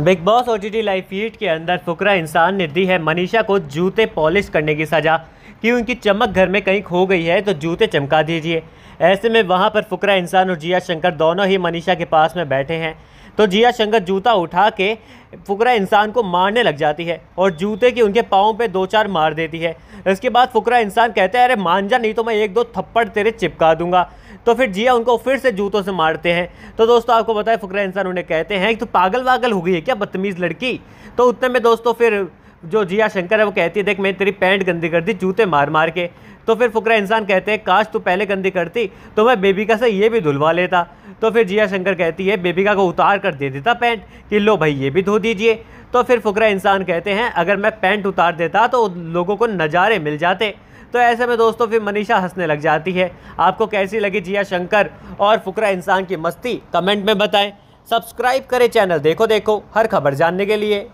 big Boss O T live feed के अंदर फुकरा इंसान ने दी है मनीषा को जूते पॉलिश करने की सज़ा कि उनकी चमक घर में कहीं खो गई है तो जूते चमका दीजिए ऐसे में वहाँ पर फुकरा इंसान और जिया शंकर दोनों ही मनीषा के पास में बैठे हैं तो जिया शंकर जूता उठा के फुकरा इंसान को मारने लग जाती है और जूते की उनके पाँव पे दो चार मार देती है इसके बाद फुकरा इंसान कहते हैं अरे मान जा नहीं तो मैं एक दो थप्पड़ तेरे चिपका दूंगा तो फिर जिया उनको फिर से जूतों से मारते हैं तो दोस्तों आपको बताए फकर इंसान उन्हें कहते हैं तो पागल वागल हो गई है क्या बदतमीज़ लड़की तो उतने में दोस्तों फिर जो जिया शंकर है वो कहती है देख मैंने तेरी पैंट गंदी कर दी जूते मार मार के तो फिर फुकरा इंसान कहते हैं काश तू पहले गंदी करती तो मैं बेबिका से ये भी धुलवा लेता तो फिर जिया शंकर कहती है बेबिका को उतार कर दे देता पैंट कि लो भाई ये भी धो दीजिए तो फिर फुकरा इंसान कहते हैं अगर मैं पैंट उतार देता तो लोगों को नज़ारे मिल जाते तो ऐसे में दोस्तों फिर मनीषा हंसने लग जाती है आपको कैसी लगी जिया शंकर और फुकरा इंसान की मस्ती कमेंट में बताएं सब्सक्राइब करें चैनल देखो देखो हर खबर जानने के लिए